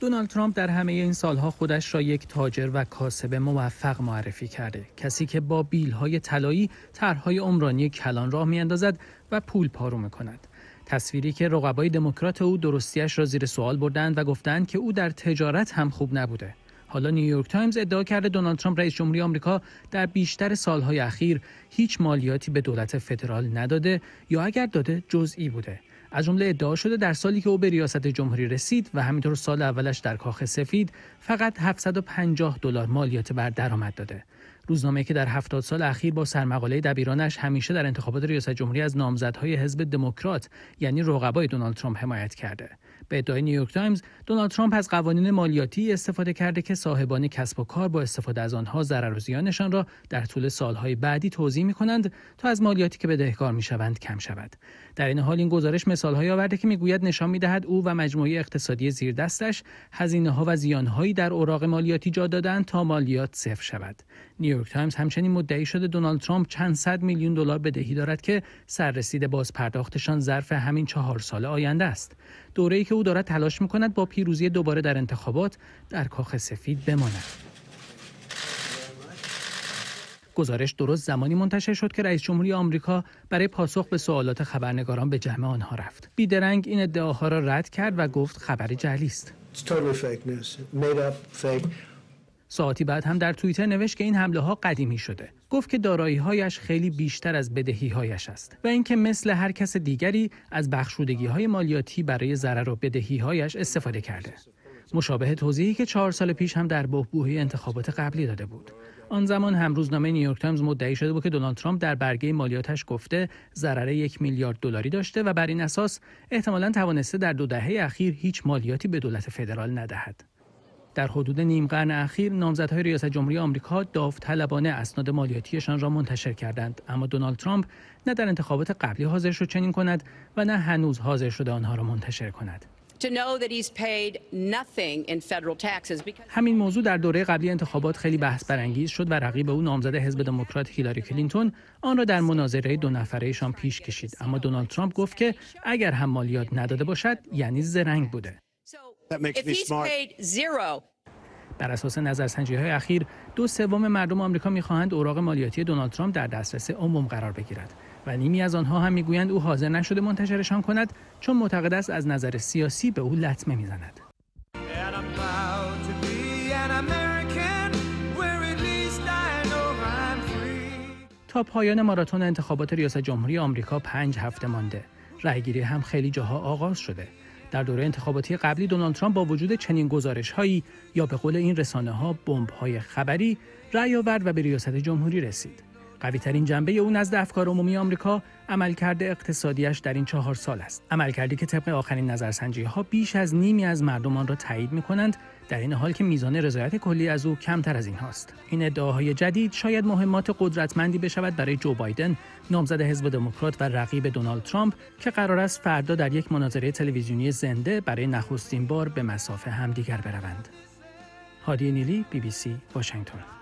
دونالد ترامپ در همه این سالها خودش را یک تاجر و کاسب موفق معرفی کرده کسی که با بیلهای طلایی طرحهای عمرانی کلان راه میاندازد و پول پارو میکند تصویری که رقبای دموکرات او درستیش را زیر سوال بردند و گفتند که او در تجارت هم خوب نبوده حالا نیویورک تایمز ادعا کرده دونالد ترامپ رئیس جمهوری آمریکا در بیشتر سالهای اخیر هیچ مالیاتی به دولت فدرال نداده یا اگر داده جزئی بوده از جمله ادعا شده در سالی که او به ریاست جمهوری رسید و همینطور سال اولش در کاخ سفید فقط 750 دلار مالیات بر درآمد داده روزنامه که در هفتاد سال اخیر با سرمقاله دبیرانش همیشه در انتخابات ریاست جمهوری از نامزدهای حزب دموکرات یعنی رقبای دونالد ترامپ حمایت کرده به ادعای نیویورک تایمز دونالد ترامپ از قوانین مالیاتی استفاده کرده که صاحبان کسب و کار با استفاده از آنها ضرر و زیانشان را در طول سالهای بعدی توضیح می کنند تا از مالیاتی که بدهکار می شوند کم شود در این حال این گزارش مثالهایی آورده که میگوید نشان میدهد او و مجموعه اقتصادی دستش هزینه ها و زیانهایی در اوراق مالیاتی جا دادند تا مالیات صفر شود نیویورک تایمز همچنین مدعی شده دونالد ترامپ چند صد میلیون دلار بدهی دارد که سررسید باز پرداختشان ظرف همین چهار سال آینده است ای که او دارد تلاش میکند با پیروزی دوباره در انتخابات در کاخ سفید بماند. گزارش درست زمانی منتشر شد که رئیس جمهوری آمریکا برای پاسخ به سوالات خبرنگاران به جمع آنها رفت. بیدرنگ این ادعاها را رد کرد و گفت خبر جعلی است. ساعتی بعد هم در توییتر نوشت که این حمله ها قدیمی شده گفت که دارایی هایش خیلی بیشتر از بدهی هایش است و اینکه مثل هر کس دیگری از بخشودگی های مالیاتی برای ضرر و بدهی هایش استفاده کرده مشابه توضیحی که چهار سال پیش هم در بهبوهی انتخابات قبلی داده بود آن زمان هم روزنامه نیویورک تایمز مدعی شده بود که دونالد ترامپ در برگه مالیاتش گفته ضرر یک میلیارد دلاری داشته و بر این اساس احتمالا توانسته در دو دهه اخیر هیچ مالیاتی به دولت فدرال ندهد در حدود نیم قرن اخیر نامزدهای ریاست جمهوری آمریکا داوطلبانه اسناد مالیاتیشان را منتشر کردند اما دونالد ترامپ نه در انتخابات قبلی حاضر شد چنین کند و نه هنوز حاضر شده آنها را منتشر کند همین موضوع در دوره قبلی انتخابات خیلی بحث برانگیز شد و رقیب او نامزد حزب دموکرات هیلاری کلینتون آن را در مناظره دو نفرهشان پیش کشید اما دونالد ترامپ گفت که اگر هم مالیات نداده باشد یعنی زرنگ بوده بر اساس نظرسنجی های اخیر دو سوم مردم آمریکا میخواهند اوراق مالیاتی دونالد ترامپ در دسترس عموم قرار بگیرد و نیمی از آنها هم میگویند او حاضر نشده منتشرشان کند چون معتقد است از نظر سیاسی به او لطمه میزند تا پایان ماراتون انتخابات ریاست جمهوری آمریکا پنج هفته مانده رأیگیری هم خیلی جاها آغاز شده در دوره انتخاباتی قبلی دونالد ترامپ با وجود چنین گزارش هایی یا به قول این رسانه ها بمب های خبری رأی آورد و به ریاست جمهوری رسید. ترین جنبه او نزد افکار عمومی آمریکا عملکرد اقتصادیش در این چهار سال است عملکردی که طبق آخرین نظرسنجی ها بیش از نیمی از مردمان را تایید می کنند در این حال که میزان رضایت کلی از او کمتر از این هاست این ادعاهای جدید شاید مهمات قدرتمندی بشود برای جو بایدن نامزد حزب دموکرات و رقیب دونالد ترامپ که قرار است فردا در یک مناظره تلویزیونی زنده برای نخستین بار به مسافه همدیگر بروند هادی نیلی بی واشنگتن